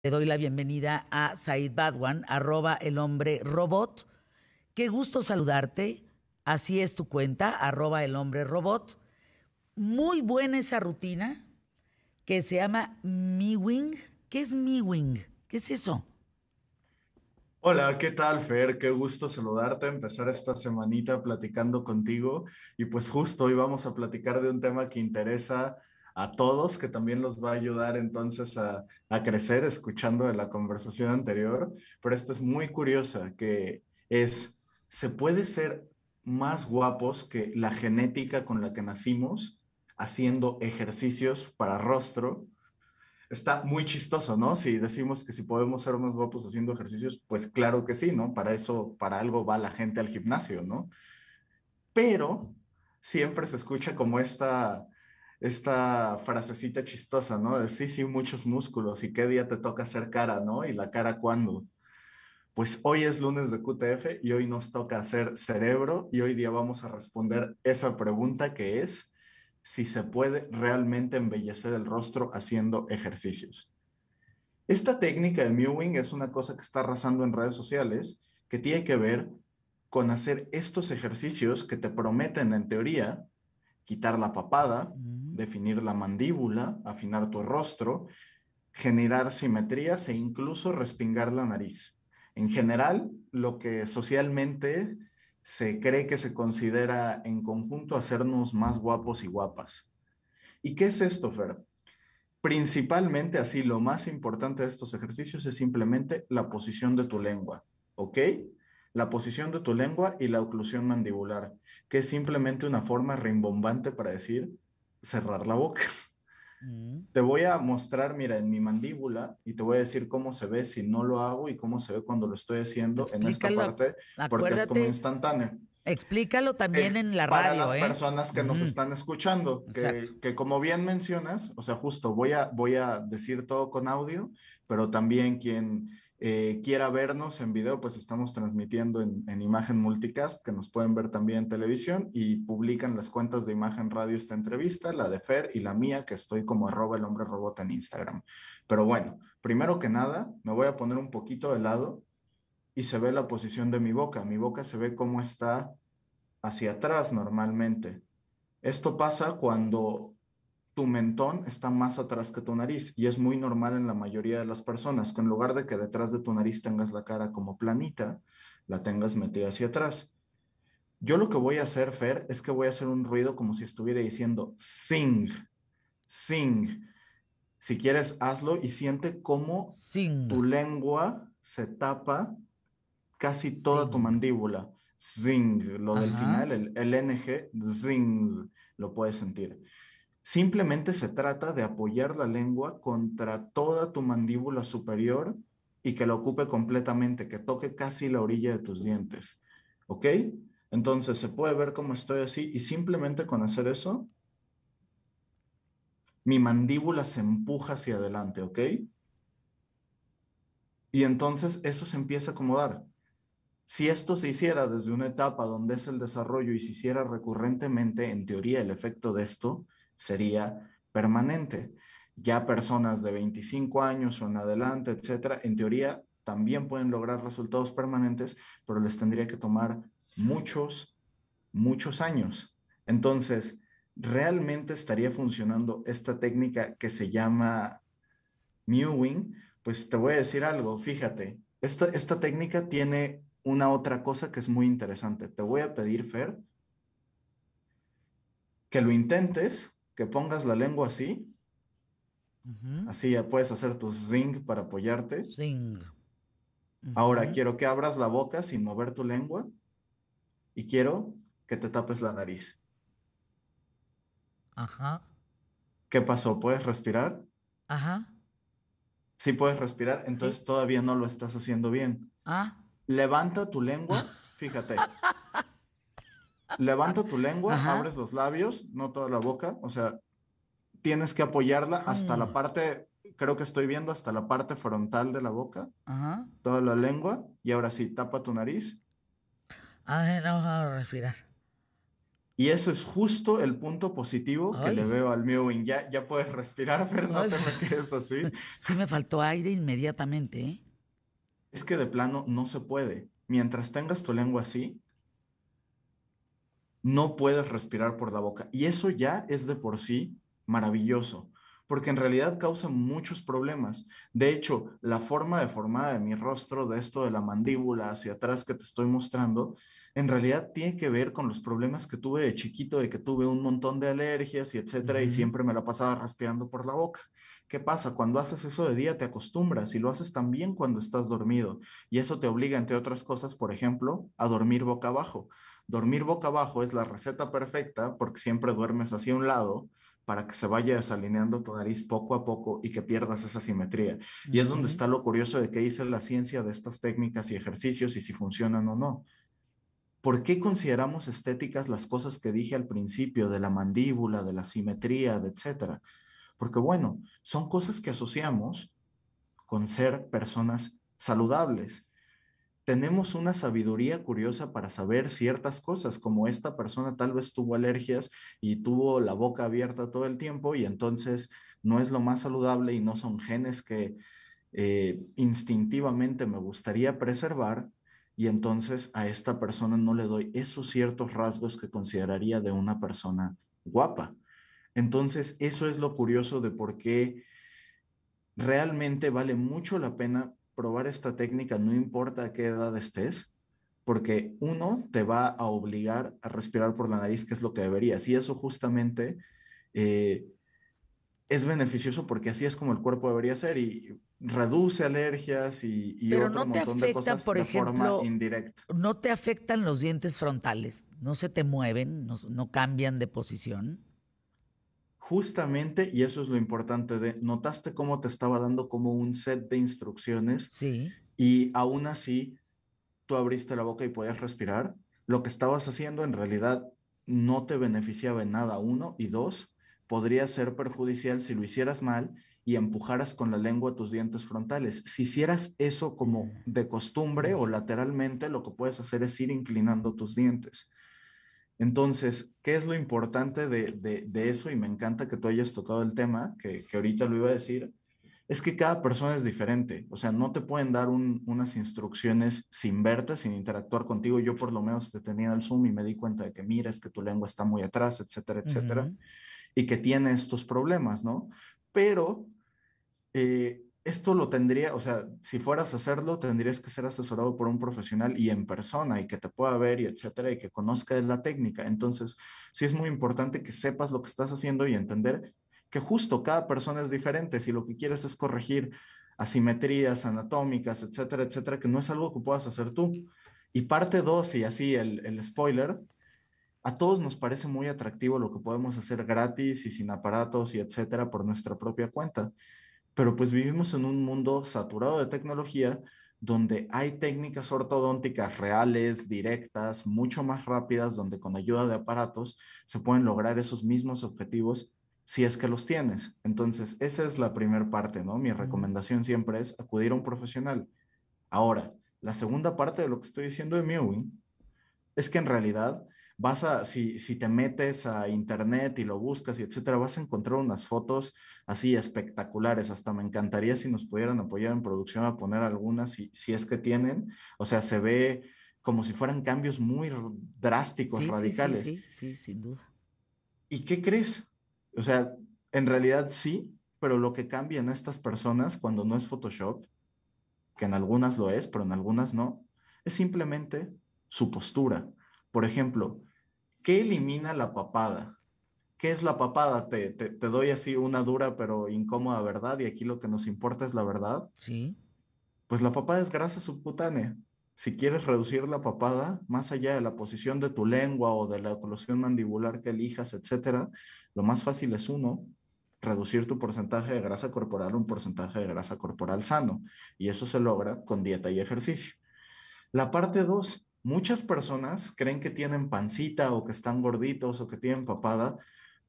Te doy la bienvenida a Said Badwan, arroba el hombre robot. Qué gusto saludarte. Así es tu cuenta, arroba el hombre robot. Muy buena esa rutina que se llama Wing. ¿Qué es Wing? ¿Qué es eso? Hola, ¿qué tal, Fer? Qué gusto saludarte, empezar esta semanita platicando contigo. Y pues justo hoy vamos a platicar de un tema que interesa a todos, que también los va a ayudar entonces a, crecer escuchando de la conversación anterior, pero esta es muy curiosa, que es, ¿se puede ser más guapos que la genética con la que nacimos haciendo ejercicios para rostro? Está muy chistoso, ¿no? Si decimos que si podemos ser más guapos haciendo ejercicios, pues claro que sí, ¿no? Para eso, para algo va la gente al gimnasio, ¿no? Pero siempre se escucha como esta esta frasecita chistosa, ¿no? De sí, sí, muchos músculos y qué día te toca hacer cara, ¿no? Y la cara cuándo. Pues hoy es lunes de QTF y hoy nos toca hacer cerebro y hoy día vamos a responder esa pregunta que es si se puede realmente embellecer el rostro haciendo ejercicios. Esta técnica de mewing es una cosa que está arrasando en redes sociales que tiene que ver con hacer estos ejercicios que te prometen en teoría quitar la papada, definir la mandíbula, afinar tu rostro, generar simetrías e incluso respingar la nariz. En general, lo que socialmente se cree que se considera en conjunto hacernos más guapos y guapas. ¿Y qué es esto, Fer? Principalmente así, lo más importante de estos ejercicios es simplemente la posición de tu lengua, ¿ok? La posición de tu lengua y la oclusión mandibular, que es simplemente una forma rimbombante para decir cerrar la boca. Mm. Te voy a mostrar, mira, en mi mandíbula y te voy a decir cómo se ve si no lo hago y cómo se ve cuando lo estoy haciendo en esta parte, porque es como instantáneo. Explícalo también en la radio. Para las ¿eh? personas que nos están escuchando, que, como bien mencionas, o sea, justo voy a, voy a decir todo con audio, pero también quien, eh, quiera vernos en video, pues estamos transmitiendo en, imagen multicast, que nos pueden ver también en televisión, y publican las cuentas de imagen radio esta entrevista, la de Fer y la mía, que estoy como arroba el hombre robot en Instagram. Pero bueno, primero que nada, me voy a poner un poquito de lado y se ve la posición de mi boca. Mi boca se ve cómo está hacia atrás normalmente. Esto pasa cuando tu mentón está más atrás que tu nariz y es muy normal en la mayoría de las personas que en lugar de que detrás de tu nariz tengas la cara como planita, la tengas metida hacia atrás. Yo lo que voy a hacer, Fer, es que voy a hacer un ruido como si estuviera diciendo sing, sing. Si quieres, hazlo y siente cómo tu lengua se tapa casi toda tu mandíbula. Zing, lo del final, el, el NG, zing, lo puedes sentir. Simplemente se trata de apoyar la lengua contra toda tu mandíbula superior y que la ocupe completamente, que toque casi la orilla de tus dientes. ¿Ok? Entonces se puede ver cómo estoy así y simplemente con hacer eso, mi mandíbula se empuja hacia adelante, ¿ok? Y entonces eso se empieza a acomodar. Si esto se hiciera desde una etapa donde es el desarrollo y se hiciera recurrentemente, en teoría, el efecto de esto, sería permanente. Ya personas de 25 años o en adelante, etcétera, en teoría también pueden lograr resultados permanentes, pero les tendría que tomar muchos, muchos años. Entonces, realmente estaría funcionando esta técnica que se llama mewing, pues te voy a decir algo, fíjate, esta, esta técnica tiene una otra cosa que es muy interesante. Te voy a pedir, Fer, que lo intentes que pongas la lengua así. Así ya puedes hacer tu zing para apoyarte. Zing. Ahora quiero que abras la boca sin mover tu lengua y quiero que te tapes la nariz. Ajá. ¿Qué pasó? ¿Puedes respirar? Ajá. Sí puedes respirar, entonces todavía no lo estás haciendo bien. Ah. Levanta tu lengua, fíjate. levanta tu lengua, abres los labios, no toda la boca, o sea, tienes que apoyarla hasta la mm. parte, creo que estoy viendo hasta la parte frontal de la boca, toda la lengua, y ahora sí, tapa tu nariz. ver, vamos a respirar. Y eso es justo el punto positivo que le veo al mewing. Ya, ya puedes respirar, pero no te me así. Sí me faltó aire inmediatamente. ¿eh? Es que de plano no se puede. Mientras tengas tu lengua así, no puedes respirar por la boca. Y eso ya es de por sí maravilloso, porque en realidad causa muchos problemas. De hecho, la forma deformada de mi rostro, de esto de la mandíbula hacia atrás que te estoy mostrando, en realidad tiene que ver con los problemas que tuve de chiquito, de que tuve un montón de alergias y etcétera, y siempre me la pasaba respirando por la boca. ¿Qué pasa? Cuando haces eso de día te acostumbras y lo haces también cuando estás dormido. Y eso te obliga, entre otras cosas, por ejemplo, a dormir boca abajo dormir boca abajo es la receta perfecta porque siempre duermes hacia un lado para que se vaya desalineando tu nariz poco a poco y que pierdas esa simetría. Y es donde está lo curioso de qué dice la ciencia de estas técnicas y ejercicios y si funcionan o no. ¿Por qué consideramos estéticas las cosas que dije al principio de la mandíbula, de la simetría, etcétera? Porque bueno, son cosas que asociamos con ser personas saludables, tenemos una sabiduría curiosa para saber ciertas cosas, como esta persona tal vez tuvo alergias y tuvo la boca abierta todo el tiempo y entonces no es lo más saludable y no son genes que eh, instintivamente me gustaría preservar y entonces a esta persona no le doy esos ciertos rasgos que consideraría de una persona guapa. Entonces, eso es lo curioso de por qué realmente vale mucho la pena probar esta técnica no importa a qué edad estés, porque uno te va a obligar a respirar por la nariz, que es lo que deberías. Y eso justamente eh, es beneficioso porque así es como el cuerpo debería ser y reduce alergias y, no de cosas por ejemplo, forma indirecta. No te afectan los dientes frontales, no se te mueven, no cambian de posición justamente, y eso es lo importante, de, notaste cómo te estaba dando como un set de instrucciones. Sí. Y aún así, tú abriste la boca y podías respirar. Lo que estabas haciendo en realidad no te beneficiaba en nada, uno, y dos, podría ser perjudicial si lo hicieras mal y empujaras con la lengua tus dientes frontales. Si hicieras eso como mm. de costumbre o lateralmente, lo que puedes hacer es ir inclinando tus dientes. Entonces, ¿qué es lo importante de, eso? Y me encanta que tú hayas tocado el tema, que, que, ahorita lo iba a decir, es que cada persona es diferente. O sea, no te pueden dar unas instrucciones sin verte, sin interactuar contigo. Yo por lo menos te tenía el Zoom y me di cuenta de que, mira, es que tu lengua está muy atrás, etcétera, etcétera, y que tiene estos problemas, ¿no? Pero... Eh, esto lo tendría, o sea, si fueras a hacerlo, tendrías que ser asesorado por un profesional y en persona y que te pueda ver y etcétera y que conozca la técnica. Entonces, sí es muy importante que sepas lo que estás haciendo y entender que justo cada persona es diferente. Si lo que quieres es corregir asimetrías anatómicas, etcétera, etcétera, que no es algo que puedas hacer tú. Y parte dos y así el, el spoiler, a todos nos parece muy atractivo lo que podemos hacer gratis y sin aparatos y etcétera por nuestra propia cuenta pero pues vivimos en un mundo saturado de tecnología donde hay técnicas ortodónticas reales, directas, mucho más rápidas, donde con ayuda de aparatos se pueden lograr esos mismos objetivos si es que los tienes. Entonces, esa es la primera parte, ¿no? Mi recomendación siempre es acudir a un profesional. Ahora, la segunda parte de lo que estoy diciendo de Mewing es que en realidad vas a, si, si te metes a internet y lo buscas y etcétera, vas a encontrar unas fotos así espectaculares. Hasta me encantaría si nos pudieran apoyar en producción a poner algunas, si, si es que tienen. O sea, se ve como si fueran cambios muy drásticos, radicales. Sí, sí, sí, sin duda. ¿Y qué crees? O sea, en realidad sí, pero lo que cambia en estas personas cuando no es Photoshop, que en algunas lo es, pero en algunas no, es simplemente su postura. Por ejemplo, ¿qué elimina la papada? ¿Qué es la papada? Te, doy así una dura pero incómoda verdad y aquí lo que nos importa es la verdad. Sí. Pues la papada es grasa subcutánea. Si quieres reducir la papada, más allá de la posición de tu lengua o de la oclusión mandibular que elijas, etcétera, lo más fácil es uno, reducir tu porcentaje de grasa corporal un porcentaje de grasa corporal sano. Y eso se logra con dieta y ejercicio. La parte dos. Muchas personas creen que tienen pancita o que están gorditos o que tienen papada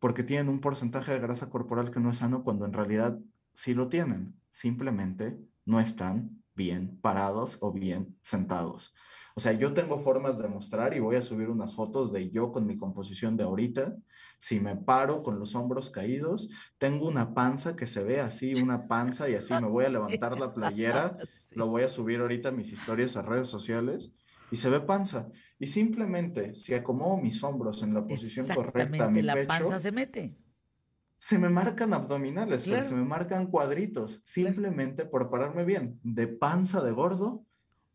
porque tienen un porcentaje de grasa corporal que no es sano cuando en realidad sí lo tienen. Simplemente no están bien parados o bien sentados. O sea, yo tengo formas de mostrar y voy a subir unas fotos de yo con mi composición de ahorita. Si me paro con los hombros caídos, tengo una panza que se ve así, una panza y así me voy a levantar la playera. Lo voy a subir ahorita mis historias a redes sociales y se ve panza. Y simplemente, si acomodo mis hombros en la posición correcta, mi la pecho, panza se mete. Se me marcan abdominales, se me marcan cuadritos, simplemente por pararme bien, de panza de gordo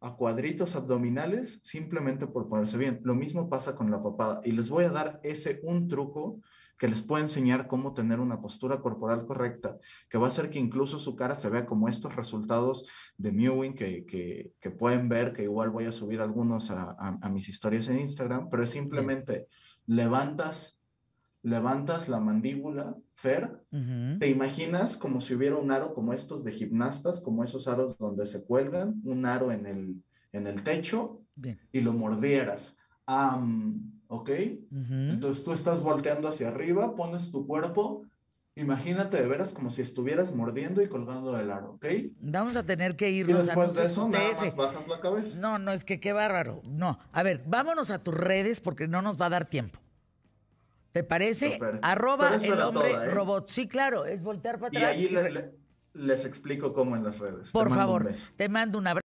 a cuadritos abdominales, simplemente por ponerse bien. Lo mismo pasa con la papada. Y les voy a dar ese un truco que les puede enseñar cómo tener una postura corporal correcta, que va a hacer que incluso su cara se vea como estos resultados de Mewing que, que, pueden ver, que igual voy a subir algunos a, mis historias en Instagram, pero es simplemente levantas levantas la mandíbula, Fer, te imaginas como si hubiera un aro como estos de gimnastas, como esos aros donde se cuelgan, un aro en el, en el techo y lo mordieras. ¿ok? Entonces tú estás volteando hacia arriba, pones tu cuerpo, imagínate de veras como si estuvieras mordiendo y colgando del aro, ¿ok? Vamos a tener que irnos y después de eso nada bajas la cabeza. No, no, es que qué bárbaro. No, a ver, vámonos a tus redes porque no nos va a dar tiempo. ¿Te parece? Arroba el hombre ¿eh? robot. Sí, claro, es voltear para atrás. Y ahí les explico cómo en las redes. Por favor, te mando un abrazo.